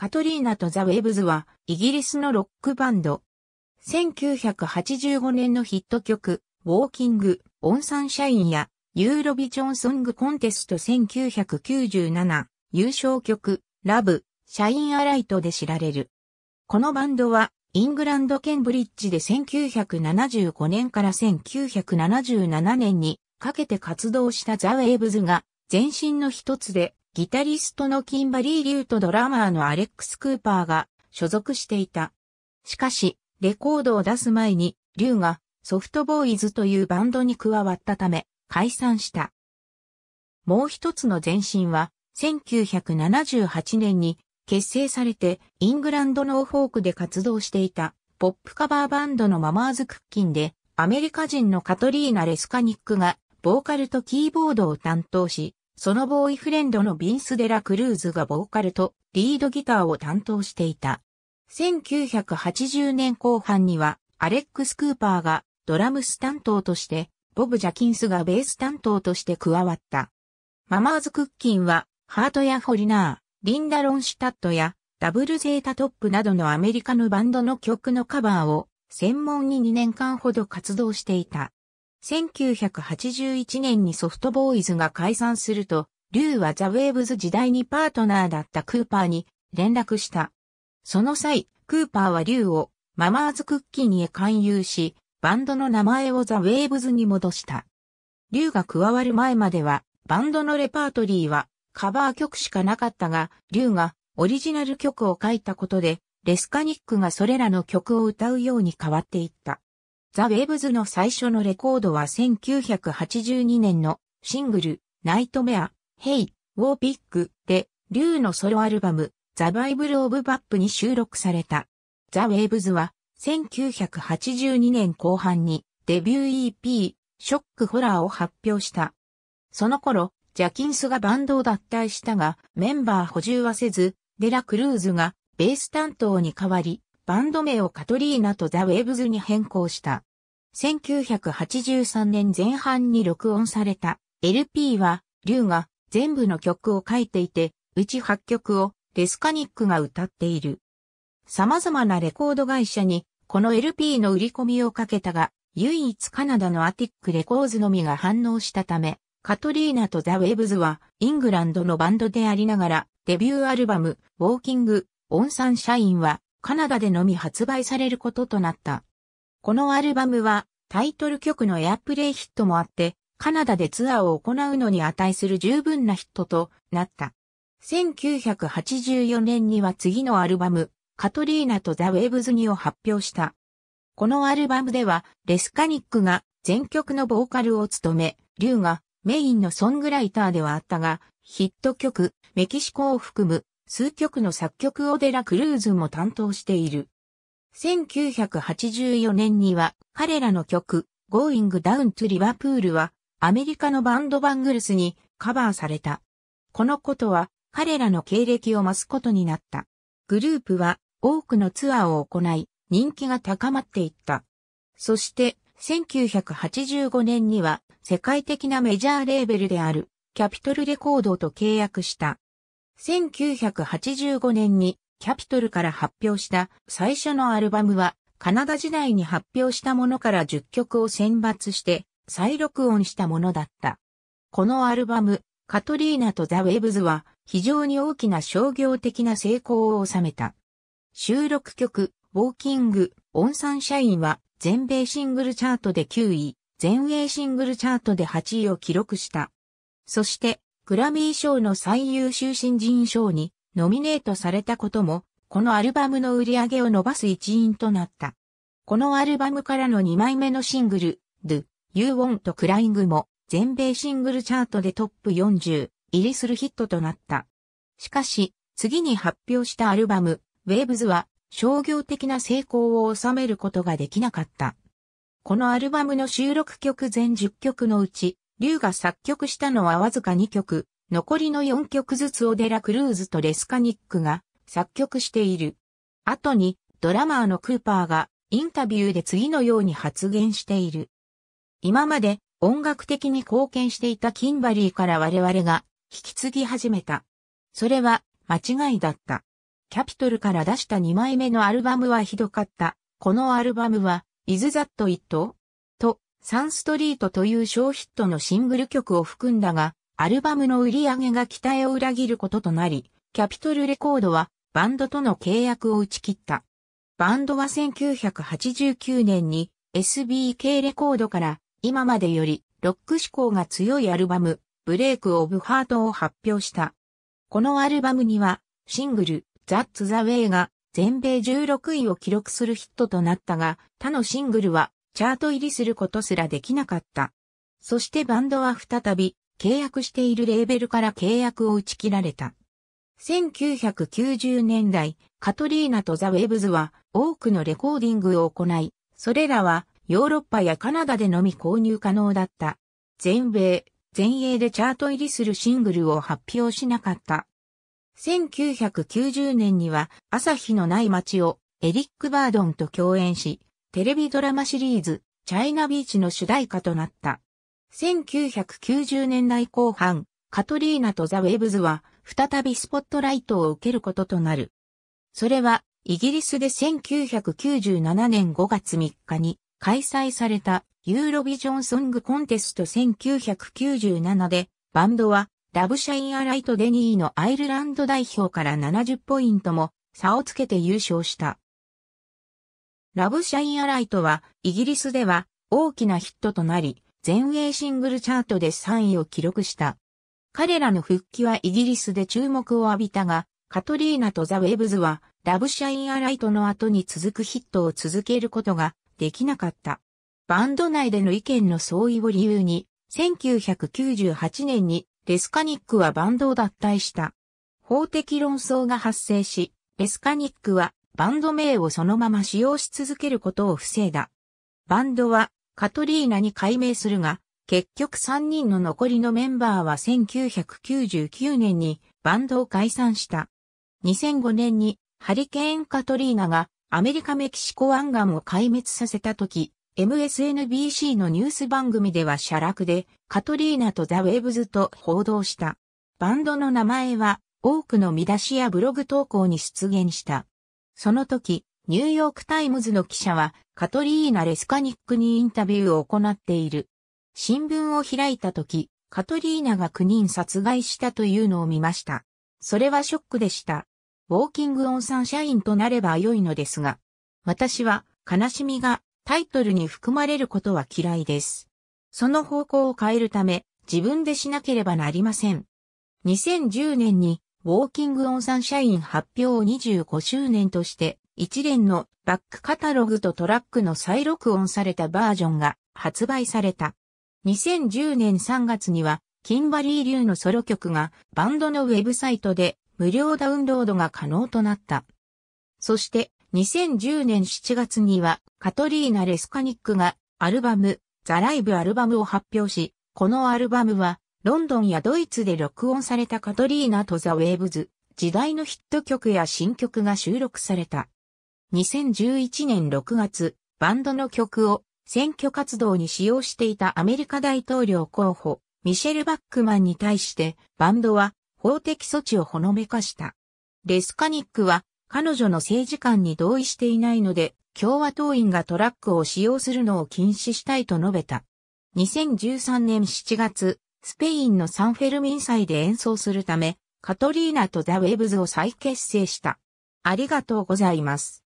カトリーナとザ・ウェブズは、イギリスのロックバンド。1985年のヒット曲、ウォーキング、オンサンシャインや、ユーロビジョンソングコンテスト1997優勝曲、ラブ、シャインアライトで知られる。このバンドは、イングランドケンブリッジで1975年から1977年にかけて活動したザ・ウェーブズが前身の一つでギタリストのキンバリー・リューとドラマーのアレックス・クーパーが所属していた。しかし、レコードを出す前に、リュウがソフトボーイズというバンドに加わったため、解散した。もう一つの前身は、1978年に結成されて、イングランドノーフォークで活動していた、ポップカバーバンドのママーズ・クッキンで、アメリカ人のカトリーナ・レスカニックが、ボーカルとキーボードを担当し、そのボーイフレンドのビンス・デラ・クルーズがボーカルとリードギターを担当していた。1980年後半にはアレックス・クーパーがドラムス担当として、ボブ・ジャキンスがベース担当として加わった。ママーズ・クッキンは、ハートやホリナー、リンダ・ロンシュタットや、ダブルゼータトップなどのアメリカのバンドの曲のカバーを、専門に2年間ほど活動していた。1981年にソフトボーイズが解散すると、リュウはザ・ウェーブズ時代にパートナーだったクーパーに連絡した。その際、クーパーはリュウをママーズクッキーにへ勧誘し、バンドの名前をザ・ウェーブズに戻した。リュウが加わる前までは、バンドのレパートリーはカバー曲しかなかったが、リュウがオリジナル曲を書いたことで、レスカニックがそれらの曲を歌うように変わっていった。ザ・ウェブズの最初のレコードは1982年のシングル、ナイトメア、ヘイ、ウォーピックで、竜のソロアルバム、ザ・バイブル・オブ・バップに収録された。ザ・ウェーブズは、1982年後半に、デビュー EP、ショック・ホラーを発表した。その頃、ジャキンスがバンドを脱退したが、メンバー補充はせず、デラ・クルーズが、ベース担当に代わり、バンド名をカトリーナとザ・ウェーブズに変更した。1983年前半に録音された LP は、龍が全部の曲を書いていて、うち8曲をレスカニックが歌っている。様々なレコード会社に、この LP の売り込みをかけたが、唯一カナダのアティックレコーズのみが反応したため、カトリーナとザ・ウェブズは、イングランドのバンドでありながら、デビューアルバム、ウォーキング、オンサンシャインは、カナダでのみ発売されることとなった。このアルバムはタイトル曲のエアプレイヒットもあって、カナダでツアーを行うのに値する十分なヒットとなった。1984年には次のアルバム、カトリーナとザ・ウェブズニを発表した。このアルバムでは、レスカニックが全曲のボーカルを務め、リュウがメインのソングライターではあったが、ヒット曲、メキシコを含む数曲の作曲をデラ・クルーズも担当している。1984年には彼らの曲 Going Down to Liverpool はアメリカのバンドバングルスにカバーされた。このことは彼らの経歴を増すことになった。グループは多くのツアーを行い人気が高まっていった。そして1985年には世界的なメジャーレーベルであるキャピトルレコードと契約した。1985年にキャピトルから発表した最初のアルバムは、カナダ時代に発表したものから10曲を選抜して再録音したものだった。このアルバム、カトリーナとザ・ウェブズは非常に大きな商業的な成功を収めた。収録曲、ウォーキング、オンサンシャインは全米シングルチャートで9位、全英シングルチャートで8位を記録した。そして、グラミー賞の最優秀新人賞にノミネートされたことも、このアルバムの売り上げを伸ばす一因となった。このアルバムからの2枚目のシングル、Do, You Want to Crying も、全米シングルチャートでトップ40入りするヒットとなった。しかし、次に発表したアルバム、Waves は商業的な成功を収めることができなかった。このアルバムの収録曲全10曲のうち、龍が作曲したのはわずか2曲、残りの4曲ずつオデラ・クルーズとレスカニックが作曲している。後にドラマーのクーパーがインタビューで次のように発言している。今まで音楽的に貢献していたキンバリーから我々が引き継ぎ始めた。それは間違いだった。キャピトルから出した2枚目のアルバムはひどかった。このアルバムは Is That It? とサンストリートという小ヒットのシングル曲を含んだが、アルバムの売り上げが期待を裏切ることとなり、キャピトルレコードはバンドとの契約を打ち切った。バンドは1989年に SBK レコードから今までよりロック志向が強いアルバム、ブレイク・オブ・ハートを発表した。このアルバムにはシングル、ザッツ・ザ・ウェイが全米16位を記録するヒットとなったが、他のシングルはチャート入りすることすらできなかった。そしてバンドは再び契約しているレーベルから契約を打ち切られた。1990年代、カトリーナとザ・ウェブズは多くのレコーディングを行い、それらはヨーロッパやカナダでのみ購入可能だった。全米、全英でチャート入りするシングルを発表しなかった。1990年には朝日のない街をエリック・バードンと共演し、テレビドラマシリーズ、チャイナビーチの主題歌となった。1990年代後半、カトリーナとザ・ウェブズは再びスポットライトを受けることとなる。それはイギリスで1997年5月3日に開催されたユーロビジョンソングコンテスト1997でバンドはラブシャインアライトデニーのアイルランド代表から70ポイントも差をつけて優勝した。ラブシャインアライトはイギリスでは大きなヒットとなり、全英シングルチャートで3位を記録した。彼らの復帰はイギリスで注目を浴びたが、カトリーナとザ・ウェブズは、ラブシャイン・アライトの後に続くヒットを続けることができなかった。バンド内での意見の相違を理由に、1998年にレスカニックはバンドを脱退した。法的論争が発生し、レスカニックはバンド名をそのまま使用し続けることを防いだ。バンドはカトリーナに改名するが、結局3人の残りのメンバーは1999年にバンドを解散した。2005年にハリケーンカトリーナがアメリカメキシコ湾岸を壊滅させた時、MSNBC のニュース番組では写楽でカトリーナとザ・ウェブズと報道した。バンドの名前は多くの見出しやブログ投稿に出現した。その時、ニューヨークタイムズの記者はカトリーナ・レスカニックにインタビューを行っている。新聞を開いた時、カトリーナが9人殺害したというのを見ました。それはショックでした。ウォーキングオンサンシャインとなれば良いのですが、私は悲しみがタイトルに含まれることは嫌いです。その方向を変えるため自分でしなければなりません。2010年にウォーキングオンサンシャイン発表を25周年として一連のバックカタログとトラックの再録音されたバージョンが発売された。2010年3月には、キンバリー流のソロ曲がバンドのウェブサイトで無料ダウンロードが可能となった。そして2010年7月にはカトリーナ・レスカニックがアルバムザ・ライブ・アルバムを発表し、このアルバムはロンドンやドイツで録音されたカトリーナとザ・ウェーブズ時代のヒット曲や新曲が収録された。2011年6月、バンドの曲を選挙活動に使用していたアメリカ大統領候補、ミシェル・バックマンに対してバンドは法的措置をほのめかした。レスカニックは彼女の政治観に同意していないので共和党員がトラックを使用するのを禁止したいと述べた。2013年7月、スペインのサンフェルミン祭で演奏するため、カトリーナとザ・ウェブズを再結成した。ありがとうございます。